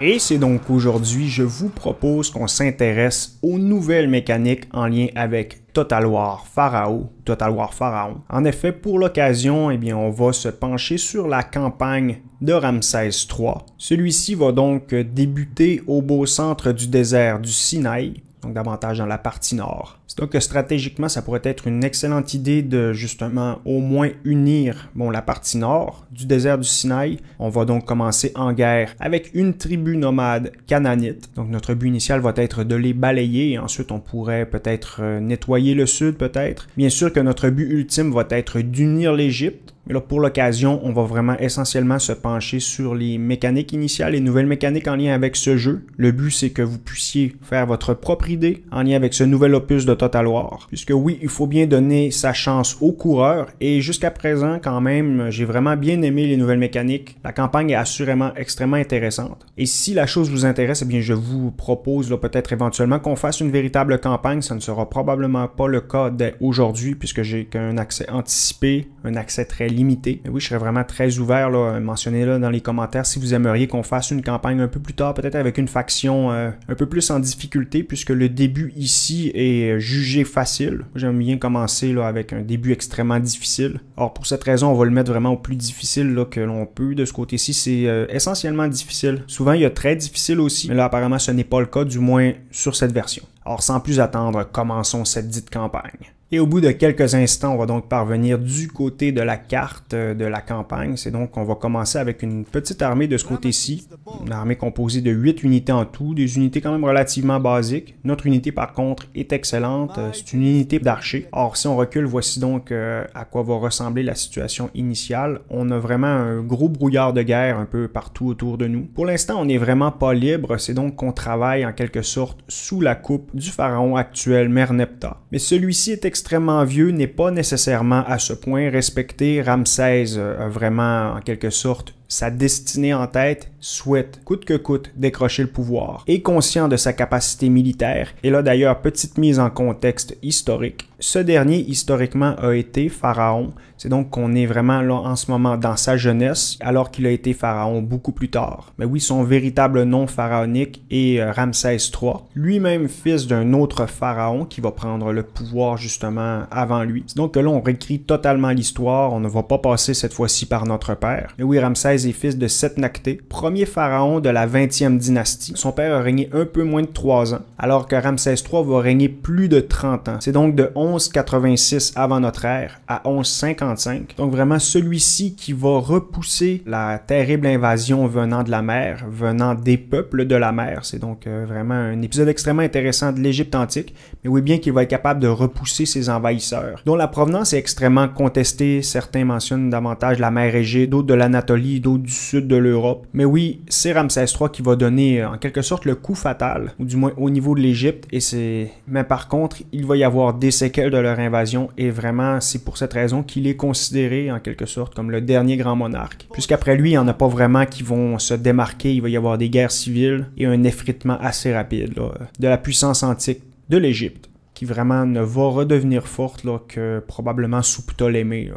Et c'est donc aujourd'hui, je vous propose qu'on s'intéresse aux nouvelles mécaniques en lien avec Total War Pharaoh, Total War Pharaon. En effet, pour l'occasion, eh bien, on va se pencher sur la campagne de Ramsès III. Celui-ci va donc débuter au beau centre du désert du Sinaï, donc davantage dans la partie nord donc que stratégiquement, ça pourrait être une excellente idée de justement au moins unir bon, la partie nord du désert du Sinaï. On va donc commencer en guerre avec une tribu nomade cananite. Donc notre but initial va être de les balayer et ensuite on pourrait peut-être euh, nettoyer le sud peut-être. Bien sûr que notre but ultime va être d'unir l'Égypte mais là, pour l'occasion, on va vraiment essentiellement se pencher sur les mécaniques initiales, les nouvelles mécaniques en lien avec ce jeu. Le but, c'est que vous puissiez faire votre propre idée en lien avec ce nouvel opus de Total War. Puisque oui, il faut bien donner sa chance aux coureurs et jusqu'à présent quand même, j'ai vraiment bien aimé les nouvelles mécaniques. La campagne est assurément extrêmement intéressante. Et si la chose vous intéresse, eh bien je vous propose peut-être éventuellement qu'on fasse une véritable campagne. Ça ne sera probablement pas le cas dès aujourd'hui puisque j'ai qu'un accès anticipé, un accès très limité. Mais oui, je serais vraiment très ouvert, mentionnez-le dans les commentaires si vous aimeriez qu'on fasse une campagne un peu plus tard, peut-être avec une faction euh, un peu plus en difficulté puisque le début ici est euh, jugé facile. J'aime bien commencer là, avec un début extrêmement difficile. Or, pour cette raison, on va le mettre vraiment au plus difficile que l'on peut. De ce côté-ci, c'est euh, essentiellement difficile. Souvent, il y a très difficile aussi, mais là, apparemment, ce n'est pas le cas, du moins sur cette version. Or, sans plus attendre, commençons cette dite campagne. Et au bout de quelques instants, on va donc parvenir du côté de la carte euh, de la campagne. C'est donc qu'on va commencer avec une petite armée de ce côté-ci. Une armée composée de 8 unités en tout, des unités quand même relativement basiques. Notre unité par contre est excellente, euh, c'est une unité d'archer. Or si on recule, voici donc euh, à quoi va ressembler la situation initiale. On a vraiment un gros brouillard de guerre un peu partout autour de nous. Pour l'instant, on n'est vraiment pas libre, c'est donc qu'on travaille en quelque sorte sous la coupe du pharaon actuel Merneptah. Mais celui-ci est extrêmement vieux n'est pas nécessairement à ce point respecté. Ramsès euh, a vraiment, en quelque sorte, sa destinée en tête souhaite coûte que coûte décrocher le pouvoir. Et conscient de sa capacité militaire, et là d'ailleurs petite mise en contexte historique, ce dernier historiquement a été pharaon, c'est donc qu'on est vraiment là en ce moment dans sa jeunesse alors qu'il a été pharaon beaucoup plus tard. Mais oui, son véritable nom pharaonique est euh, Ramsès III, lui-même fils d'un autre pharaon qui va prendre le pouvoir justement avant lui. C'est donc que là on réécrit totalement l'histoire, on ne va pas passer cette fois-ci par notre père. Mais oui, Ramsès est fils de Setnakhté, premier pharaon de la 20e dynastie. Son père a régné un peu moins de 3 ans, alors que Ramsès III va régner plus de 30 ans. C'est donc de 1186 avant notre ère à 1155. Donc vraiment celui-ci qui va repousser la terrible invasion venant de la mer, venant des peuples de la mer. C'est donc euh, vraiment un épisode extrêmement intéressant de l'Égypte antique, mais oui bien qu'il va être capable de repousser ses envahisseurs, dont la provenance est extrêmement contestée. Certains mentionnent davantage la mer Égée, d'autres de l'Anatolie, d'autres du sud de l'Europe. Mais oui, c'est Ramsès III qui va donner euh, en quelque sorte le coup fatal, ou du moins au niveau de l'Égypte, et c'est. Mais par contre, il va y avoir des séquelles de leur invasion, et vraiment, c'est pour cette raison qu'il est considéré en quelque sorte comme le dernier grand monarque. Puisqu'après lui, il n'y en a pas vraiment qui vont se démarquer, il va y avoir des guerres civiles et un effritement assez rapide euh, de la puissance antique de l'Égypte, qui vraiment ne va redevenir forte que probablement sous Ptolémée.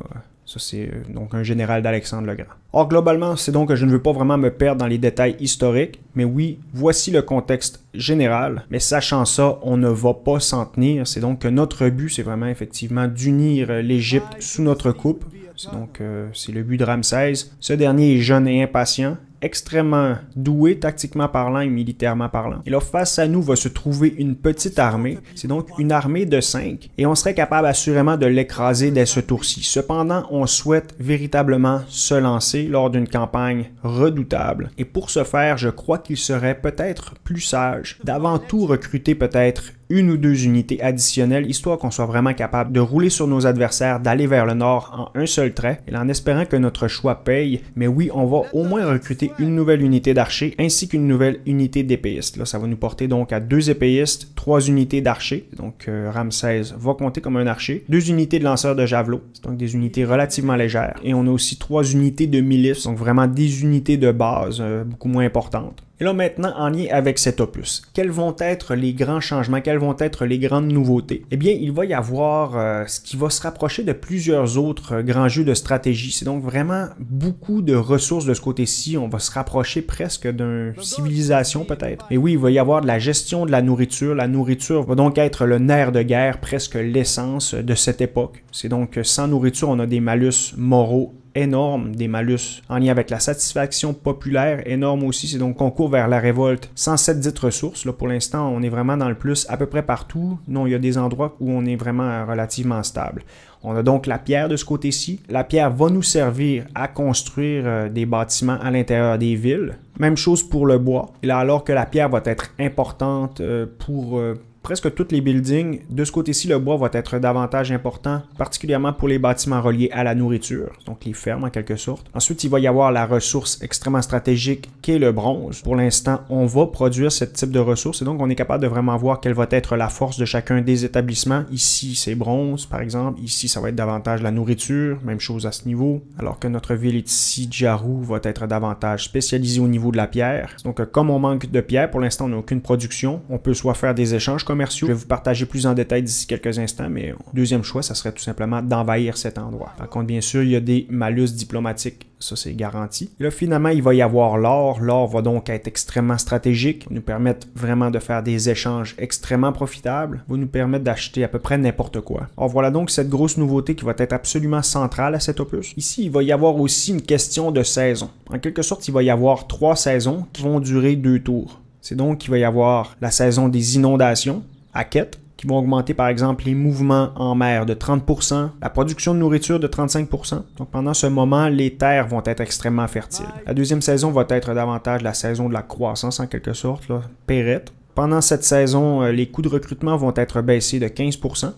Ça, c'est euh, donc un général d'Alexandre le Grand. Or, globalement, c'est donc que je ne veux pas vraiment me perdre dans les détails historiques, mais oui, voici le contexte général. Mais sachant ça, on ne va pas s'en tenir. C'est donc que notre but, c'est vraiment effectivement d'unir euh, l'Égypte sous notre coupe. C'est donc euh, c'est le but de Ramsès. Ce dernier est jeune et impatient extrêmement doué tactiquement parlant et militairement parlant. Et là, face à nous va se trouver une petite armée. C'est donc une armée de cinq, et on serait capable assurément de l'écraser dès ce tour-ci. Cependant, on souhaite véritablement se lancer lors d'une campagne redoutable. Et pour ce faire, je crois qu'il serait peut-être plus sage d'avant tout recruter peut-être une ou deux unités additionnelles, histoire qu'on soit vraiment capable de rouler sur nos adversaires, d'aller vers le nord en un seul trait, et en espérant que notre choix paye. Mais oui, on va au moins recruter une nouvelle unité d'archers ainsi qu'une nouvelle unité d'épéistes. Là, ça va nous porter donc à deux épéistes, trois unités d'archers. Donc euh, Ramsès va compter comme un archer. deux unités de lanceurs de javelots, donc des unités relativement légères. Et on a aussi trois unités de milices, donc vraiment des unités de base, euh, beaucoup moins importantes. Et là maintenant, en lien avec cet opus, quels vont être les grands changements, quelles vont être les grandes nouveautés Eh bien, il va y avoir euh, ce qui va se rapprocher de plusieurs autres euh, grands jeux de stratégie. C'est donc vraiment beaucoup de ressources de ce côté-ci. On va se rapprocher presque d'une civilisation peut-être. Et oui, il va y avoir de la gestion de la nourriture, la nourriture va donc être le nerf de guerre, presque l'essence de cette époque. C'est donc sans nourriture, on a des malus moraux énorme des malus, en lien avec la satisfaction populaire énorme aussi, c'est donc concours vers la révolte. sans cette ressources, là pour l'instant on est vraiment dans le plus à peu près partout, non il y a des endroits où on est vraiment euh, relativement stable. On a donc la pierre de ce côté-ci. La pierre va nous servir à construire euh, des bâtiments à l'intérieur des villes. Même chose pour le bois. Et là, alors que la pierre va être importante euh, pour presque toutes les buildings, de ce côté-ci, le bois va être davantage important, particulièrement pour les bâtiments reliés à la nourriture, donc les fermes en quelque sorte. Ensuite, il va y avoir la ressource extrêmement stratégique qui est le bronze. Pour l'instant, on va produire ce type de ressource et donc on est capable de vraiment voir quelle va être la force de chacun des établissements. Ici, c'est bronze, par exemple. Ici, ça va être davantage la nourriture. Même chose à ce niveau. Alors que notre ville ici, Jaru, va être davantage spécialisée au niveau de la pierre. Donc, comme on manque de pierre, pour l'instant, on n'a aucune production. On peut soit faire des échanges je vais vous partager plus en détail d'ici quelques instants, mais deuxième choix, ça serait tout simplement d'envahir cet endroit. Par contre, bien sûr, il y a des malus diplomatiques, ça c'est garanti. là, finalement, il va y avoir l'or. L'or va donc être extrêmement stratégique, nous permettre vraiment de faire des échanges extrêmement profitables, va nous permettre d'acheter à peu près n'importe quoi. Or, voilà donc cette grosse nouveauté qui va être absolument centrale à cet opus. Ici, il va y avoir aussi une question de saison. En quelque sorte, il va y avoir trois saisons qui vont durer deux tours. C'est donc qu'il va y avoir la saison des inondations à Quête, qui vont augmenter par exemple les mouvements en mer de 30%, la production de nourriture de 35%. Donc pendant ce moment, les terres vont être extrêmement fertiles. La deuxième saison va être davantage la saison de la croissance en quelque sorte, là, pérette. Pendant cette saison, euh, les coûts de recrutement vont être baissés de 15%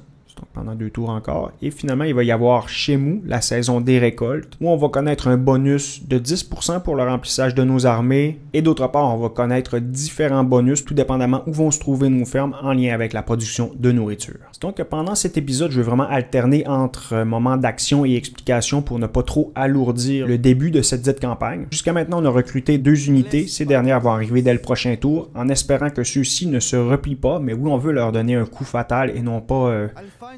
pendant deux tours encore. Et finalement, il va y avoir chez nous la saison des récoltes, où on va connaître un bonus de 10% pour le remplissage de nos armées. Et d'autre part, on va connaître différents bonus, tout dépendamment où vont se trouver nos fermes en lien avec la production de nourriture. Donc pendant cet épisode, je vais vraiment alterner entre euh, moments d'action et explication pour ne pas trop alourdir le début de cette dite campagne. Jusqu'à maintenant, on a recruté deux unités. Ces dernières vont arriver dès le prochain tour, en espérant que ceux-ci ne se replient pas, mais où on veut leur donner un coup fatal et non pas euh,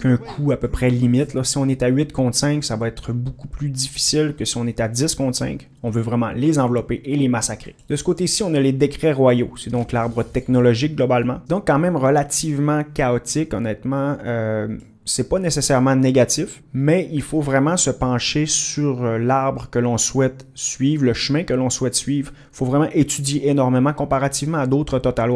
un coût à peu près limite. Là. Si on est à 8 contre 5, ça va être beaucoup plus difficile que si on est à 10 contre 5. On veut vraiment les envelopper et les massacrer. De ce côté-ci, on a les décrets royaux. C'est donc l'arbre technologique globalement. Donc quand même relativement chaotique, honnêtement. Euh c'est pas nécessairement négatif, mais il faut vraiment se pencher sur euh, l'arbre que l'on souhaite suivre, le chemin que l'on souhaite suivre. Il faut vraiment étudier énormément comparativement à d'autres Total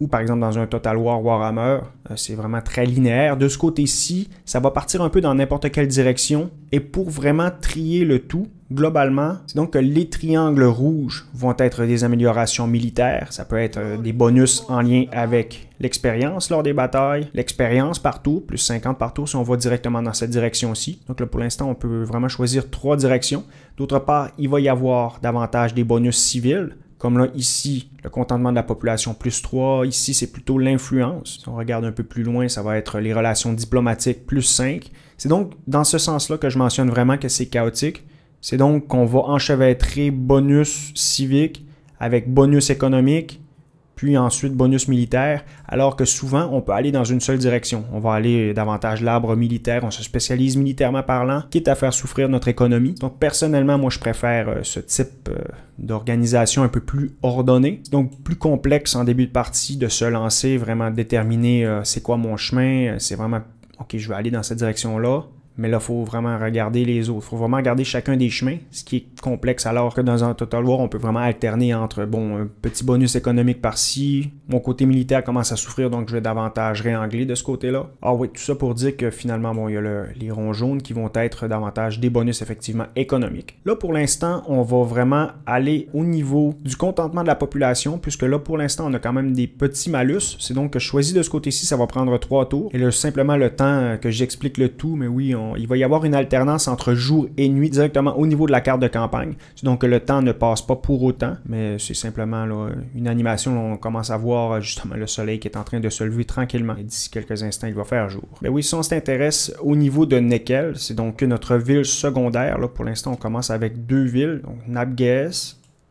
ou par exemple dans un Total War Warhammer, euh, c'est vraiment très linéaire. De ce côté-ci, ça va partir un peu dans n'importe quelle direction. Et pour vraiment trier le tout, globalement, c'est donc que les triangles rouges vont être des améliorations militaires. Ça peut être euh, des bonus en lien avec l'expérience lors des batailles, l'expérience partout, plus 50 partout si on va directement dans cette direction-ci. Donc là, pour l'instant, on peut vraiment choisir trois directions. D'autre part, il va y avoir davantage des bonus civils comme là, ici, le contentement de la population plus 3. Ici, c'est plutôt l'influence. Si on regarde un peu plus loin, ça va être les relations diplomatiques plus 5. C'est donc dans ce sens-là que je mentionne vraiment que c'est chaotique. C'est donc qu'on va enchevêtrer bonus civique avec bonus économique puis ensuite bonus militaire, alors que souvent on peut aller dans une seule direction. On va aller davantage l'arbre militaire, on se spécialise militairement parlant, quitte à faire souffrir notre économie. Donc personnellement, moi je préfère euh, ce type euh, d'organisation un peu plus ordonnée, donc plus complexe en début de partie, de se lancer, vraiment déterminer euh, c'est quoi mon chemin, c'est vraiment ok, je vais aller dans cette direction-là, mais là, il faut vraiment regarder les autres. Il faut vraiment regarder chacun des chemins, ce qui est complexe, alors que dans un Total War, on peut vraiment alterner entre, bon, un petit bonus économique par-ci, mon côté militaire commence à souffrir, donc je vais davantage réangler de ce côté-là. Ah oui, tout ça pour dire que finalement, bon, il y a les ronds jaunes qui vont être davantage des bonus effectivement économiques. Là, pour l'instant, on va vraiment aller au niveau du contentement de la population, puisque là, pour l'instant, on a quand même des petits malus. C'est donc que je choisis de ce côté-ci, ça va prendre trois tours. Et là, simplement le temps que j'explique le tout, mais oui, on il va y avoir une alternance entre jour et nuit directement au niveau de la carte de campagne. Donc le temps ne passe pas pour autant, mais c'est simplement une animation. où on commence à voir euh, justement le soleil qui est en train de se lever tranquillement. Et D'ici quelques instants, il va faire jour. Mais oui, si on s'intéresse au niveau de Nekel, c'est donc notre ville secondaire. Là, pour l'instant, on commence avec deux villes, donc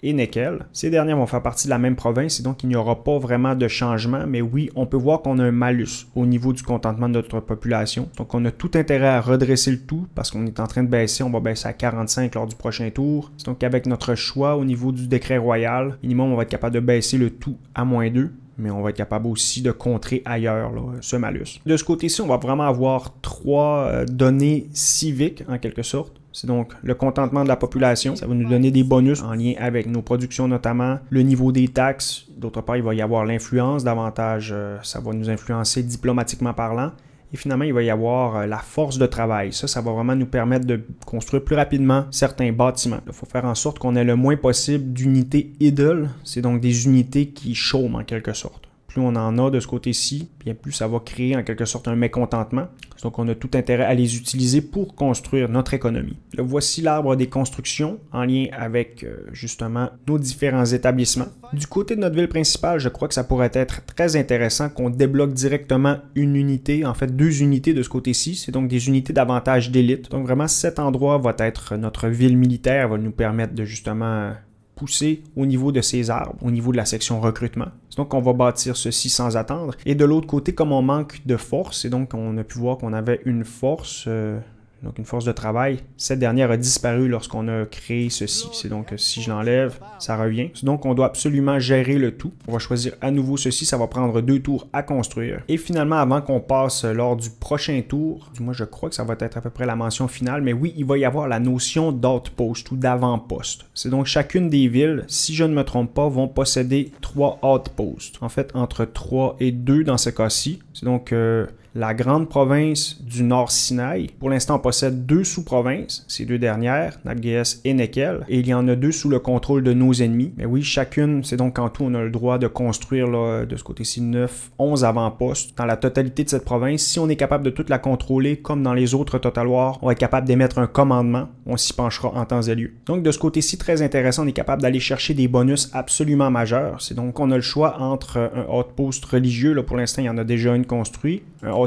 et Ces dernières vont faire partie de la même province et donc il n'y aura pas vraiment de changement, mais oui, on peut voir qu'on a un malus au niveau du contentement de notre population. Donc on a tout intérêt à redresser le tout parce qu'on est en train de baisser, on va baisser à 45 lors du prochain tour. Donc avec notre choix au niveau du décret royal, minimum on va être capable de baisser le tout à moins 2 mais on va être capable aussi de contrer ailleurs ce malus. De ce côté-ci, on va vraiment avoir trois euh, données civiques, en quelque sorte, c'est donc le contentement de la population. Ça va nous donner des bonus en lien avec nos productions notamment, le niveau des taxes. D'autre part, il va y avoir l'influence davantage. Euh, ça va nous influencer diplomatiquement parlant. Et finalement, il va y avoir euh, la force de travail. Ça, ça va vraiment nous permettre de construire plus rapidement certains bâtiments. Il faut faire en sorte qu'on ait le moins possible d'unités idle. C'est donc des unités qui chôment en quelque sorte on en a de ce côté-ci, bien plus ça va créer en quelque sorte un mécontentement. Donc on a tout intérêt à les utiliser pour construire notre économie. le voici l'arbre des constructions en lien avec euh, justement nos différents établissements. Du côté de notre ville principale, je crois que ça pourrait être très intéressant qu'on débloque directement une unité, en fait deux unités de ce côté-ci. C'est donc des unités d'avantage d'élite. Donc vraiment cet endroit va être notre ville militaire, va nous permettre de justement pousser au niveau de ces arbres, au niveau de la section recrutement. Donc, on va bâtir ceci sans attendre. Et de l'autre côté, comme on manque de force, et donc on a pu voir qu'on avait une force... Euh, donc une force de travail, cette dernière a disparu lorsqu'on a créé ceci. C'est donc euh, si je l'enlève, ça revient. Donc on doit absolument gérer le tout. On va choisir à nouveau ceci, ça va prendre deux tours à construire. Et finalement, avant qu'on passe lors du prochain tour, moi je crois que ça va être à peu près la mention finale, mais oui, il va y avoir la notion d'outpost ou d'avant-poste. C'est donc chacune des villes, si je ne me trompe pas, vont posséder trois outposts. En fait, entre 3 et deux dans ce cas-ci. C'est donc... Euh, la grande province du Nord Sinaï. Pour l'instant, on possède deux sous-provinces, ces deux dernières, Naguès et Nekel, et il y en a deux sous le contrôle de nos ennemis. Mais oui, chacune, c'est donc en tout, on a le droit de construire là, de ce côté-ci 9, 11 avant-postes. Dans la totalité de cette province, si on est capable de toute la contrôler, comme dans les autres Total on est capable d'émettre un commandement, on s'y penchera en temps et lieu. Donc de ce côté-ci, très intéressant, on est capable d'aller chercher des bonus absolument majeurs. C'est donc on a le choix entre un outpost religieux, là pour l'instant il y en a déjà une construite,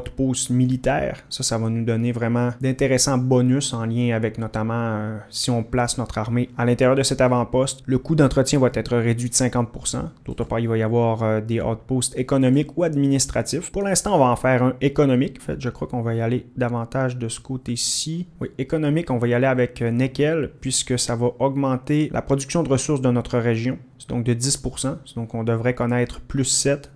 post militaire, Ça, ça va nous donner vraiment d'intéressants bonus en lien avec notamment euh, si on place notre armée à l'intérieur de cet avant-poste. Le coût d'entretien va être réduit de 50%. D'autre part, il va y avoir euh, des des posts économiques ou administratifs. Pour l'instant, on va en faire un économique. En fait, je crois qu'on va y aller davantage de ce côté-ci. Oui, économique, on va y aller avec euh, nickel puisque ça va augmenter la production de ressources de notre région. C'est donc de 10%. Donc, on devrait connaître plus 7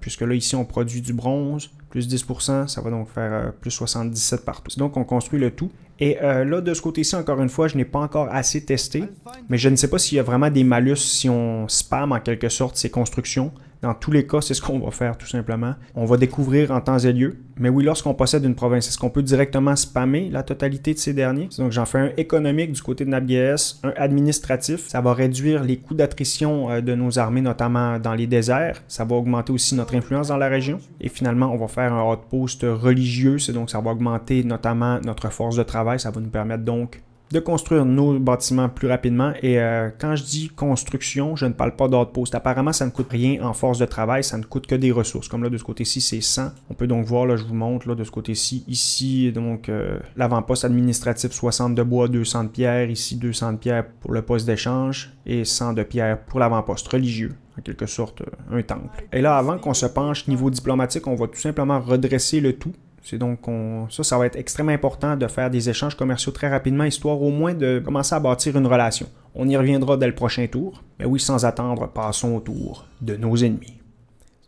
puisque là, ici, on produit du bronze, plus 10%, ça va donc faire euh, plus 77 partout. Donc on construit le tout. Et euh, là, de ce côté-ci, encore une fois, je n'ai pas encore assez testé, mais je ne sais pas s'il y a vraiment des malus si on spam en quelque sorte ces constructions. Dans tous les cas, c'est ce qu'on va faire tout simplement. On va découvrir en temps et lieu. Mais oui, lorsqu'on possède une province, est-ce qu'on peut directement spammer la totalité de ces derniers? Donc j'en fais un économique du côté de NabGS, un administratif. Ça va réduire les coûts d'attrition euh, de nos armées, notamment dans les déserts. Ça va augmenter aussi notre influence dans la région. Et finalement, on va faire un hot post religieux. C'est Donc ça va augmenter notamment notre force de travail. Ça va nous permettre donc de construire nos bâtiments plus rapidement. Et euh, quand je dis construction, je ne parle pas poste. Apparemment, ça ne coûte rien en force de travail, ça ne coûte que des ressources. Comme là, de ce côté-ci, c'est 100. On peut donc voir, là, je vous montre, là, de ce côté-ci, ici, donc, euh, l'avant-poste administratif, 60 de bois, 200 de pierre. Ici, 200 de pierre pour le poste d'échange et 100 de pierre pour l'avant-poste religieux en quelque sorte euh, un temple. Et là, avant qu'on se penche niveau diplomatique, on va tout simplement redresser le tout c'est donc ça, ça va être extrêmement important de faire des échanges commerciaux très rapidement, histoire au moins de commencer à bâtir une relation. On y reviendra dès le prochain tour, mais oui, sans attendre, passons au tour de nos ennemis.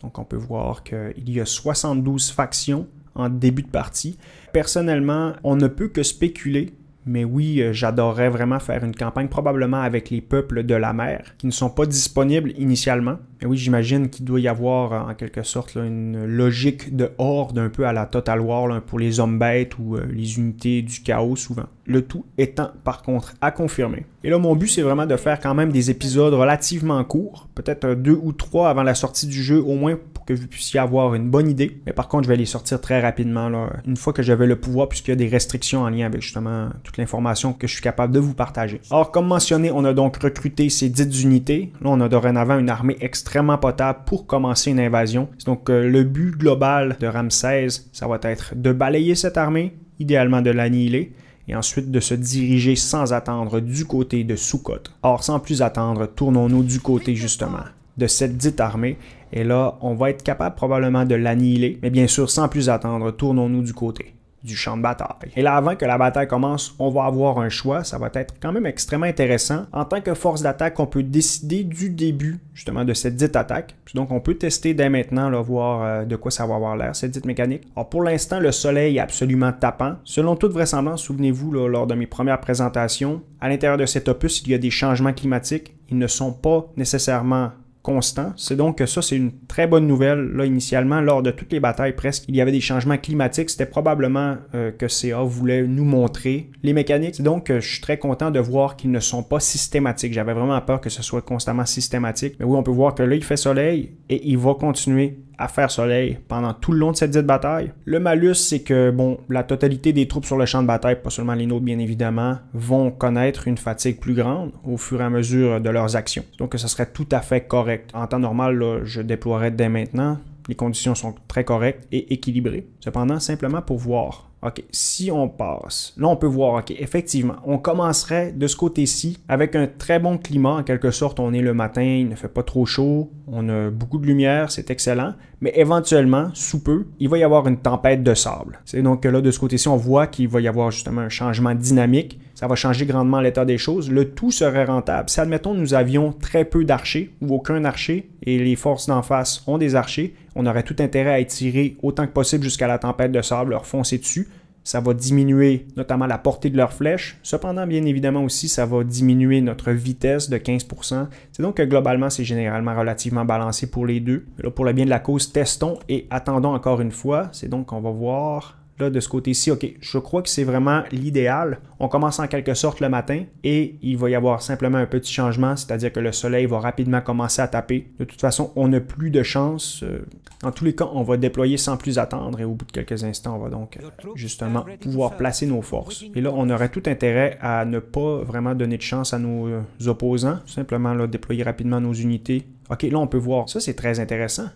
Donc on peut voir qu'il y a 72 factions en début de partie. Personnellement, on ne peut que spéculer mais oui, euh, j'adorerais vraiment faire une campagne, probablement avec les peuples de la mer, qui ne sont pas disponibles initialement. Mais oui, j'imagine qu'il doit y avoir euh, en quelque sorte une logique de horde un peu à la Total War pour les hommes bêtes ou euh, les unités du chaos souvent. Le tout étant par contre à confirmer. Et là, mon but, c'est vraiment de faire quand même des épisodes relativement courts, peut-être deux ou trois avant la sortie du jeu au moins que vous puissiez avoir une bonne idée. Mais par contre, je vais les sortir très rapidement, là, une fois que j'avais le pouvoir, puisqu'il y a des restrictions en lien avec justement toute l'information que je suis capable de vous partager. Or, comme mentionné, on a donc recruté ces dites unités. Là, on a dorénavant une armée extrêmement potable pour commencer une invasion. Donc, euh, le but global de RAM-16, ça va être de balayer cette armée, idéalement de l'annihiler, et ensuite de se diriger sans attendre du côté de Soukhot. Or, sans plus attendre, tournons-nous du côté justement de cette dite armée et là, on va être capable probablement de l'annihiler. Mais bien sûr, sans plus attendre, tournons-nous du côté du champ de bataille. Et là, avant que la bataille commence, on va avoir un choix. Ça va être quand même extrêmement intéressant. En tant que force d'attaque, on peut décider du début, justement, de cette dite attaque. donc, on peut tester dès maintenant, voir euh, de quoi ça va avoir l'air, cette dite mécanique. Alors, pour l'instant, le soleil est absolument tapant. Selon toute vraisemblance, souvenez-vous, lors de mes premières présentations, à l'intérieur de cet opus, il y a des changements climatiques. Ils ne sont pas nécessairement constant. C'est donc ça, c'est une très bonne nouvelle. Là, initialement, lors de toutes les batailles presque, il y avait des changements climatiques. C'était probablement euh, que CA voulait nous montrer les mécaniques. donc je suis très content de voir qu'ils ne sont pas systématiques. J'avais vraiment peur que ce soit constamment systématique. Mais oui, on peut voir que là, il fait soleil et il va continuer à faire soleil pendant tout le long de cette bataille. Le malus, c'est que bon, la totalité des troupes sur le champ de bataille, pas seulement les nôtres bien évidemment, vont connaître une fatigue plus grande au fur et à mesure de leurs actions. Donc ce serait tout à fait correct. En temps normal, je déploierais dès maintenant. Les conditions sont très correctes et équilibrées. Cependant, simplement pour voir OK, si on passe, là on peut voir, OK, effectivement, on commencerait de ce côté-ci avec un très bon climat, en quelque sorte, on est le matin, il ne fait pas trop chaud, on a beaucoup de lumière, c'est excellent, mais éventuellement, sous peu, il va y avoir une tempête de sable. C'est donc que là, de ce côté-ci, on voit qu'il va y avoir justement un changement dynamique, ça va changer grandement l'état des choses, le tout serait rentable. Si, admettons, nous avions très peu d'archers ou aucun archer, et les forces d'en face ont des archers, on aurait tout intérêt à étirer autant que possible jusqu'à la tempête de sable, leur foncer dessus, ça va diminuer notamment la portée de leur flèche. Cependant, bien évidemment aussi, ça va diminuer notre vitesse de 15%. C'est donc que globalement, c'est généralement relativement balancé pour les deux. là, pour le bien de la cause, testons et attendons encore une fois. C'est donc qu'on va voir de ce côté-ci, OK, je crois que c'est vraiment l'idéal. On commence en quelque sorte le matin et il va y avoir simplement un petit changement, c'est-à-dire que le soleil va rapidement commencer à taper. De toute façon, on n'a plus de chance. Euh, en tous les cas, on va déployer sans plus attendre et au bout de quelques instants, on va donc euh, justement pouvoir placer nos forces. Et là, on aurait tout intérêt à ne pas vraiment donner de chance à nos euh, opposants, simplement là, déployer rapidement nos unités. OK, là, on peut voir. Ça, c'est très intéressant.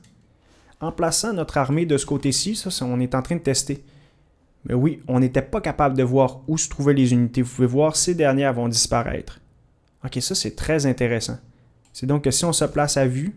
En plaçant notre armée de ce côté-ci, ça, on est en train de tester. Mais oui, on n'était pas capable de voir où se trouvaient les unités. Vous pouvez voir, ces dernières vont disparaître. OK, ça c'est très intéressant. C'est donc que si on se place à vue,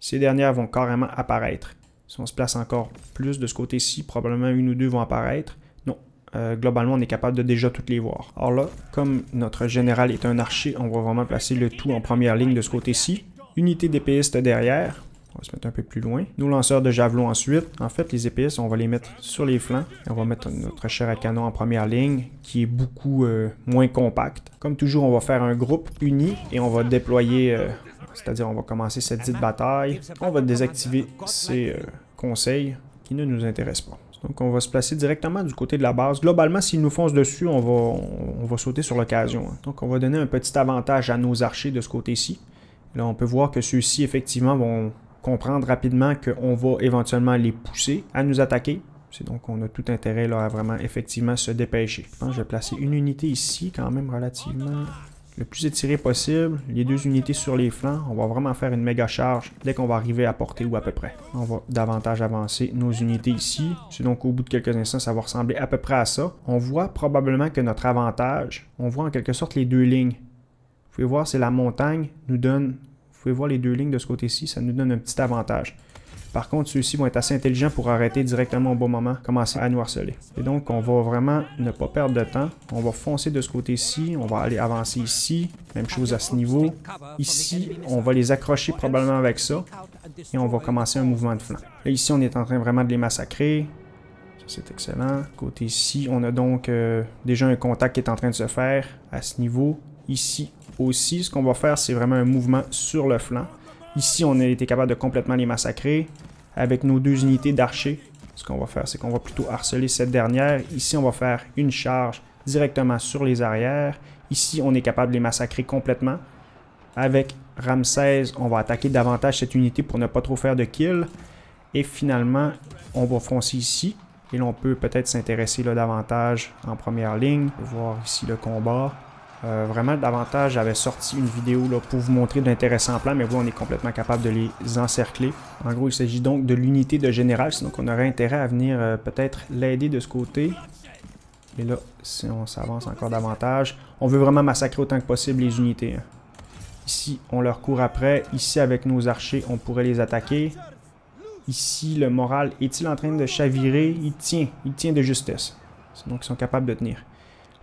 ces dernières vont carrément apparaître. Si on se place encore plus de ce côté-ci, probablement une ou deux vont apparaître. Non, euh, globalement, on est capable de déjà toutes les voir. alors là, comme notre général est un archer, on va vraiment placer le tout en première ligne de ce côté-ci. Unité DPS derrière. On va se mettre un peu plus loin. Nos lanceurs de javelot ensuite. En fait, les épices, e on va les mettre sur les flancs. on va mettre notre cher à canon en première ligne, qui est beaucoup euh, moins compact. Comme toujours, on va faire un groupe uni et on va déployer... Euh, c'est-à-dire, on va commencer cette dite bataille. On va désactiver ces euh, conseils qui ne nous intéressent pas. Donc on va se placer directement du côté de la base. Globalement, s'ils nous foncent dessus, on va, on, va sauter sur l'occasion. Hein. Donc on va donner un petit avantage à nos archers de ce côté-ci. Là, on peut voir que ceux-ci, effectivement, vont, comprendre rapidement qu'on va éventuellement les pousser à nous attaquer. C'est donc on a tout intérêt là, à vraiment effectivement se dépêcher. Je je vais placer une unité ici, quand même relativement le plus étiré possible. Les deux unités sur les flancs. On va vraiment faire une méga charge dès qu'on va arriver à portée ou à peu près. On va davantage avancer nos unités ici. C'est donc au bout de quelques instants, ça va ressembler à peu près à ça. On voit probablement que notre avantage, on voit en quelque sorte les deux lignes. Vous pouvez voir, c'est la montagne nous donne vous pouvez voir les deux lignes de ce côté-ci, ça nous donne un petit avantage. Par contre, ceux-ci vont être assez intelligents pour arrêter directement au bon moment, commencer à nous harceler. Et donc, on va vraiment ne pas perdre de temps. On va foncer de ce côté-ci, on va aller avancer ici. Même chose à ce niveau. Ici, on va les accrocher probablement avec ça. Et on va commencer un mouvement de flanc. Là, ici, on est en train vraiment de les massacrer. Ça, c'est excellent. Côté ci on a donc euh, déjà un contact qui est en train de se faire à ce niveau. Ici, aussi, ce qu'on va faire, c'est vraiment un mouvement sur le flanc. Ici, on a été capable de complètement les massacrer avec nos deux unités d'archers. Ce qu'on va faire, c'est qu'on va plutôt harceler cette dernière. Ici, on va faire une charge directement sur les arrières. Ici, on est capable de les massacrer complètement. Avec Ramsès, on va attaquer davantage cette unité pour ne pas trop faire de kill. Et finalement, on va foncer ici. Et on peut peut-être s'intéresser là davantage en première ligne, voir ici le combat. Euh, vraiment, davantage, j'avais sorti une vidéo là, pour vous montrer d'intéressants plans, mais vous, on est complètement capable de les encercler. En gros, il s'agit donc de l'unité de général, sinon on aurait intérêt à venir euh, peut-être l'aider de ce côté. Et là, si on s'avance encore davantage, on veut vraiment massacrer autant que possible les unités. Hein. Ici, on leur court après. Ici, avec nos archers, on pourrait les attaquer. Ici, le moral est-il en train de chavirer? Il tient, il tient de justesse. Sinon, ils sont capables de tenir.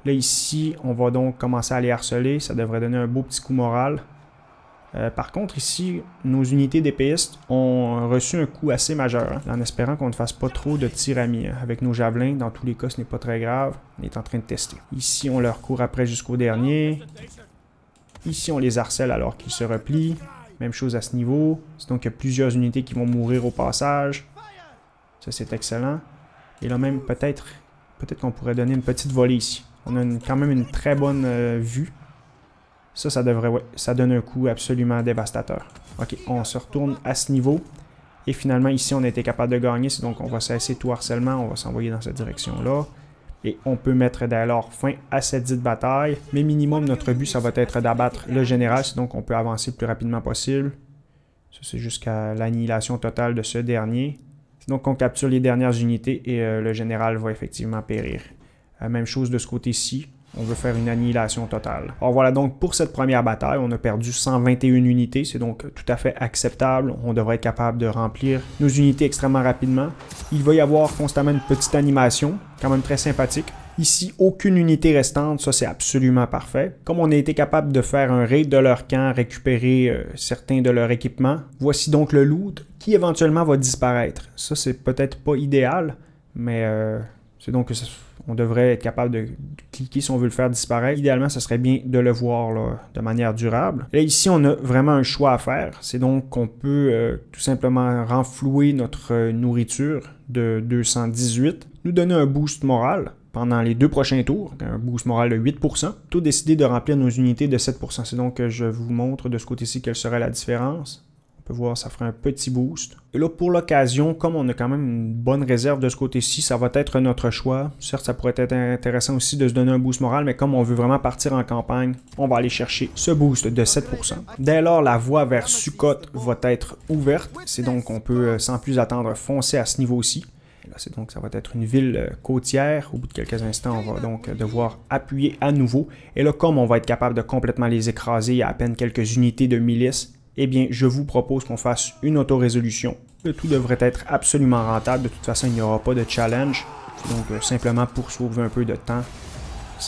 Là, ici, on va donc commencer à les harceler. Ça devrait donner un beau petit coup moral. Euh, par contre, ici, nos unités pistes ont reçu un coup assez majeur, hein, en espérant qu'on ne fasse pas trop de tir à hein. Avec nos javelins, dans tous les cas, ce n'est pas très grave. On est en train de tester. Ici, on leur court après jusqu'au dernier. Ici, on les harcèle alors qu'ils se replient. Même chose à ce niveau. Donc, il y a plusieurs unités qui vont mourir au passage. Ça, c'est excellent. Et là même, peut-être peut-être qu'on pourrait donner une petite volée ici. On a quand même une très bonne euh, vue. Ça, ça devrait, ça donne un coup absolument dévastateur. Ok, on se retourne à ce niveau. Et finalement, ici, on a été capable de gagner. Donc, on va cesser tout harcèlement. On va s'envoyer dans cette direction-là. Et on peut mettre dès lors fin à cette dite bataille. Mais minimum, notre but, ça va être d'abattre le général. Donc, on peut avancer le plus rapidement possible. Ça, c'est jusqu'à l'annihilation totale de ce dernier. Donc, on capture les dernières unités et euh, le général va effectivement périr même chose de ce côté-ci. On veut faire une annihilation totale. Alors voilà donc pour cette première bataille, on a perdu 121 unités, c'est donc tout à fait acceptable. On devrait être capable de remplir nos unités extrêmement rapidement. Il va y avoir constamment une petite animation, quand même très sympathique. Ici, aucune unité restante, ça c'est absolument parfait. Comme on a été capable de faire un raid de leur camp, récupérer euh, certains de leur équipement, voici donc le loot qui éventuellement va disparaître. Ça c'est peut-être pas idéal, mais euh, c'est donc on devrait être capable de cliquer si on veut le faire disparaître. Idéalement, ce serait bien de le voir de manière durable. ici, on a vraiment un choix à faire. C'est donc qu'on peut euh, tout simplement renflouer notre euh, nourriture de 218, nous donner un boost moral pendant les deux prochains tours, un boost moral de 8%, tout décider de remplir nos unités de 7%. C'est donc que je vous montre de ce côté-ci quelle serait la différence peut voir, ça ferait un petit boost. Et là, pour l'occasion, comme on a quand même une bonne réserve de ce côté-ci, ça va être notre choix. Certes, ça pourrait être intéressant aussi de se donner un boost moral, mais comme on veut vraiment partir en campagne, on va aller chercher ce boost de 7%. Dès lors, la voie vers Sukkot va être ouverte. C'est donc qu'on peut, euh, sans plus attendre, foncer à ce niveau-ci. Là, c'est donc ça va être une ville euh, côtière. Au bout de quelques instants, on va donc euh, devoir appuyer à nouveau. Et là, comme on va être capable de complètement les écraser, il y a à peine quelques unités de milices, eh bien, je vous propose qu'on fasse une autorésolution. Le tout devrait être absolument rentable. De toute façon, il n'y aura pas de challenge. Donc, euh, simplement pour sauver un peu de temps.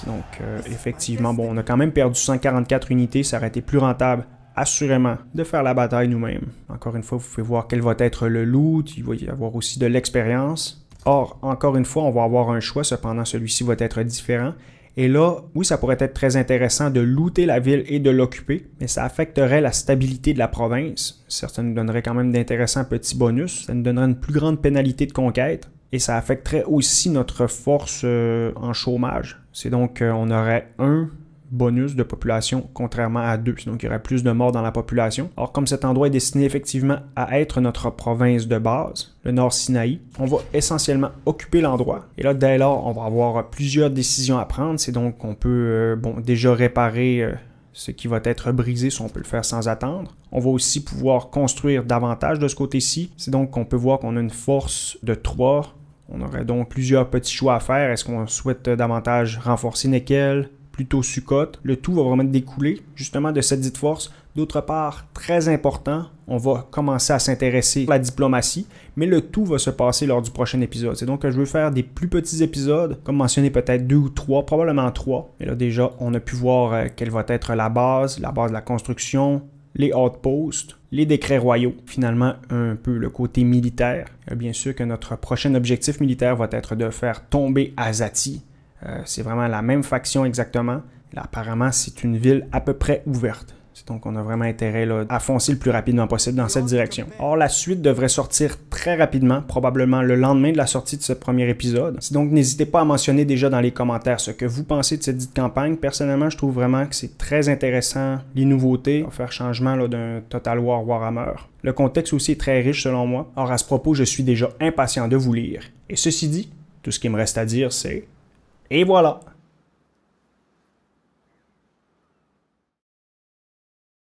Donc, euh, effectivement, bon, on a quand même perdu 144 unités. Ça aurait été plus rentable, assurément, de faire la bataille nous-mêmes. Encore une fois, vous pouvez voir quel va être le loot. Il va y avoir aussi de l'expérience. Or, encore une fois, on va avoir un choix. Cependant, celui-ci va être différent. Et là, oui, ça pourrait être très intéressant de looter la ville et de l'occuper, mais ça affecterait la stabilité de la province. Ça nous donnerait quand même d'intéressants petits bonus, ça nous donnerait une plus grande pénalité de conquête, et ça affecterait aussi notre force euh, en chômage. C'est donc, qu'on euh, on aurait un bonus de population, contrairement à 2, Donc, il y aurait plus de morts dans la population. Or, comme cet endroit est destiné effectivement à être notre province de base, le Nord Sinaï, on va essentiellement occuper l'endroit. Et là, dès lors, on va avoir plusieurs décisions à prendre. C'est donc qu'on peut euh, bon, déjà réparer euh, ce qui va être brisé si on peut le faire sans attendre. On va aussi pouvoir construire davantage de ce côté-ci. C'est donc qu'on peut voir qu'on a une force de 3. On aurait donc plusieurs petits choix à faire. Est-ce qu'on souhaite euh, davantage renforcer Neckel, plutôt Sucotte. Le tout va vraiment découler justement de cette dite force. D'autre part, très important, on va commencer à s'intéresser à la diplomatie, mais le tout va se passer lors du prochain épisode. C'est donc que je veux faire des plus petits épisodes, comme mentionné peut-être deux ou trois, probablement trois. Et là déjà, on a pu voir euh, quelle va être la base, la base de la construction, les outposts, les décrets royaux, finalement un peu le côté militaire. Euh, bien sûr que notre prochain objectif militaire va être de faire tomber Azati, euh, c'est vraiment la même faction exactement. apparemment, c'est une ville à peu près ouverte. Donc, on a vraiment intérêt à foncer le plus rapidement possible dans cette direction. Or, la suite devrait sortir très rapidement, probablement le lendemain de la sortie de ce premier épisode. Donc, n'hésitez pas à mentionner déjà dans les commentaires ce que vous pensez de cette dite campagne. Personnellement, je trouve vraiment que c'est très intéressant, les nouveautés, à faire changement d'un Total War Warhammer. Le contexte aussi est très riche selon moi. Or, à ce propos, je suis déjà impatient de vous lire. Et ceci dit, tout ce qui me reste à dire, c'est et voilà